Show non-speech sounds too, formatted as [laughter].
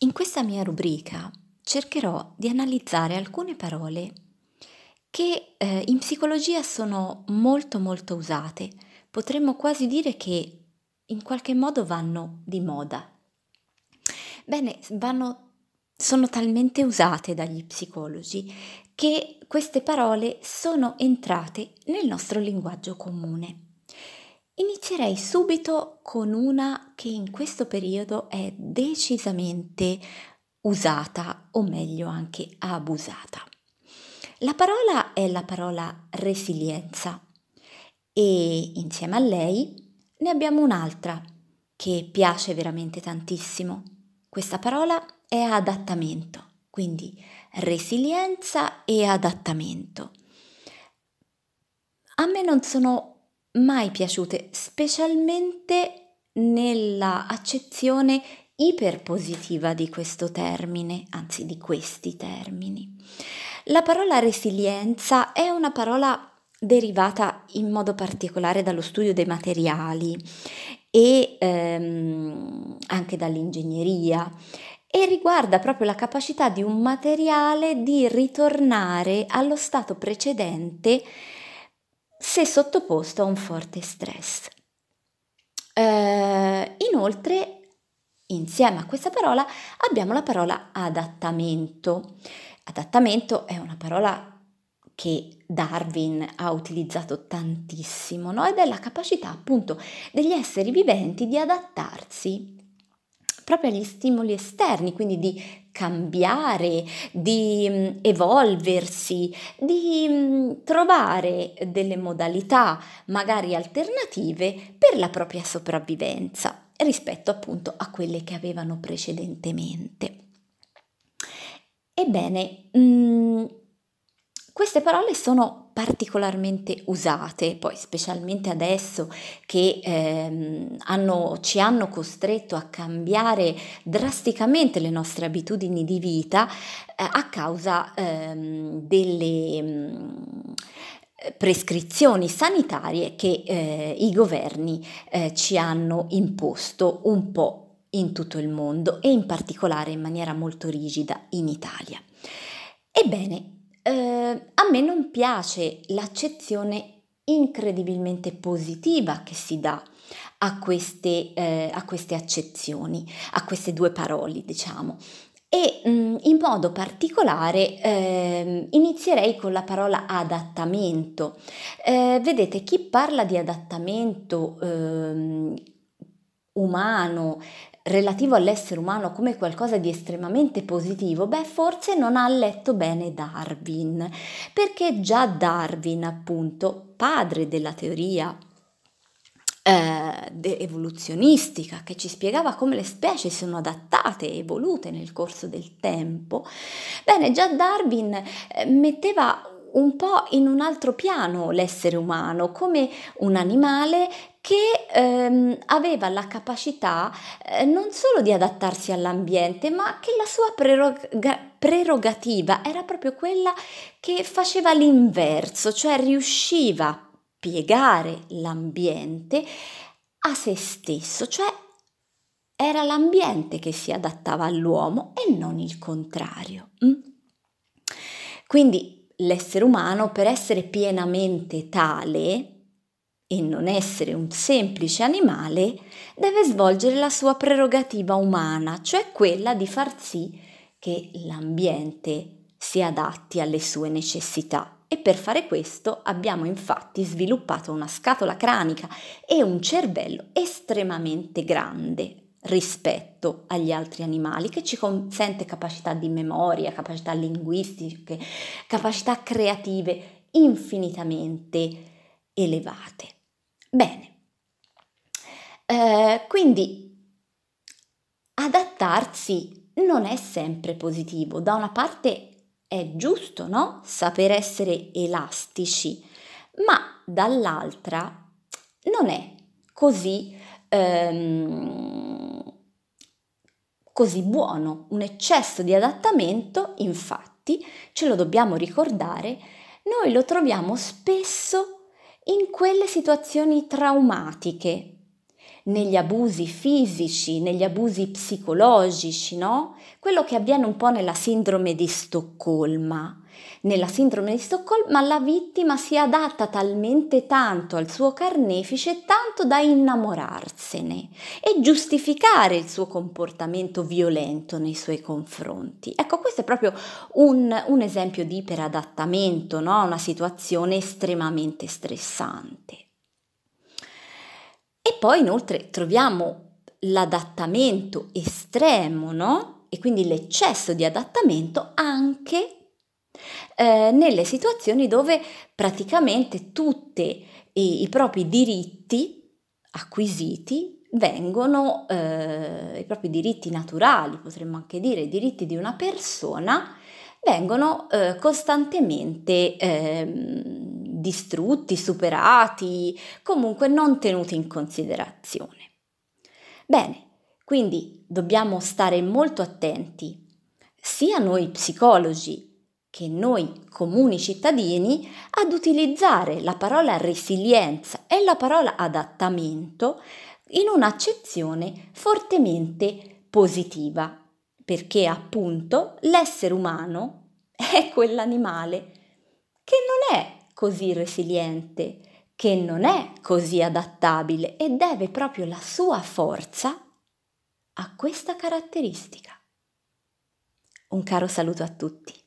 In questa mia rubrica cercherò di analizzare alcune parole che eh, in psicologia sono molto molto usate, potremmo quasi dire che in qualche modo vanno di moda. Bene, vanno, sono talmente usate dagli psicologi che queste parole sono entrate nel nostro linguaggio comune partirei subito con una che in questo periodo è decisamente usata o meglio anche abusata. La parola è la parola resilienza e insieme a lei ne abbiamo un'altra che piace veramente tantissimo. Questa parola è adattamento, quindi resilienza e adattamento. A me non sono mai piaciute, specialmente nella accezione iperpositiva di questo termine, anzi di questi termini. La parola resilienza è una parola derivata in modo particolare dallo studio dei materiali e ehm, anche dall'ingegneria e riguarda proprio la capacità di un materiale di ritornare allo stato precedente se sottoposto a un forte stress. Eh, inoltre, insieme a questa parola abbiamo la parola adattamento. Adattamento è una parola che Darwin ha utilizzato tantissimo, no? ed è la capacità appunto degli esseri viventi di adattarsi proprio agli stimoli esterni, quindi di cambiare, di mm, evolversi, di mm, trovare delle modalità magari alternative per la propria sopravvivenza rispetto appunto a quelle che avevano precedentemente. Ebbene, mh, mm, queste parole sono particolarmente usate, poi specialmente adesso che ehm, hanno, ci hanno costretto a cambiare drasticamente le nostre abitudini di vita eh, a causa ehm, delle... Mh, mm, prescrizioni sanitarie che eh, i governi eh, ci hanno imposto un po' in tutto il mondo e in particolare in maniera molto rigida in Italia. Ebbene, eh, a me non piace l'accezione incredibilmente positiva che si dà a queste, eh, a queste accezioni, a queste due parole, diciamo. E mh, mm, in modo particolare eh, inizierei con la parola adattamento. Eh, vedete, chi parla di adattamento ehm, umano, relativo all'essere umano come qualcosa di estremamente positivo, beh forse non ha letto bene Darwin, perché già Darwin, appunto, padre della teoria eh, evoluzionistica che ci spiegava come le specie sono adattate e evolute nel corso del tempo, bene, già Darwin eh, metteva un po' in un altro piano l'essere umano, come un animale che ehm, aveva la capacità eh, non solo di adattarsi all'ambiente, ma che la sua prerogativa prerogativa era proprio quella che faceva l'inverso, cioè riusciva a piegare l'ambiente a se stesso, cioè era l'ambiente che si adattava all'uomo e non il contrario. Mm? Quindi l'essere umano per essere pienamente tale e non essere un semplice animale, deve svolgere la sua prerogativa umana, cioè quella di far sì che l'ambiente si adatti alle sue necessità. E per fare questo abbiamo infatti sviluppato una scatola cranica e un cervello estremamente grande rispetto agli altri animali che ci consente capacità di memoria, capacità linguistiche, capacità creative infinitamente elevate. Bene, eh, quindi adattarsi non è sempre positivo. Da una parte è giusto, no? Saper essere elastici, ma dall'altra non è così, ehm, così buono. Un eccesso di adattamento, infatti, ce lo dobbiamo ricordare, noi lo troviamo spesso in quelle situazioni traumatiche, negli abusi fisici, negli abusi psicologici, no? Quello che avviene un po' nella sindrome di Stoccolma, nella sindrome di Stoccolma la vittima si adatta talmente tanto al suo carnefice, tanto da innamorarsene e giustificare il suo comportamento violento nei suoi confronti. Ecco, questo è proprio un, un esempio di iperadattamento no? una situazione estremamente stressante. E poi inoltre troviamo l'adattamento estremo, no? E quindi l'eccesso di adattamento anche eh, nelle situazioni dove praticamente tutti i, i propri diritti acquisiti vengono eh, i propri diritti naturali, potremmo anche dire i diritti di una persona, vengono eh, costantemente eh, distrutti, superati, comunque non tenuti in considerazione. Bene, quindi dobbiamo stare molto attenti, sia noi psicologi che noi comuni cittadini ad utilizzare la parola resilienza e la parola adattamento in un'accezione fortemente positiva, perché appunto l'essere umano [laughs] è quell'animale che non è così resiliente, che non è così adattabile e deve proprio la sua forza a questa caratteristica. Un caro saluto a tutti.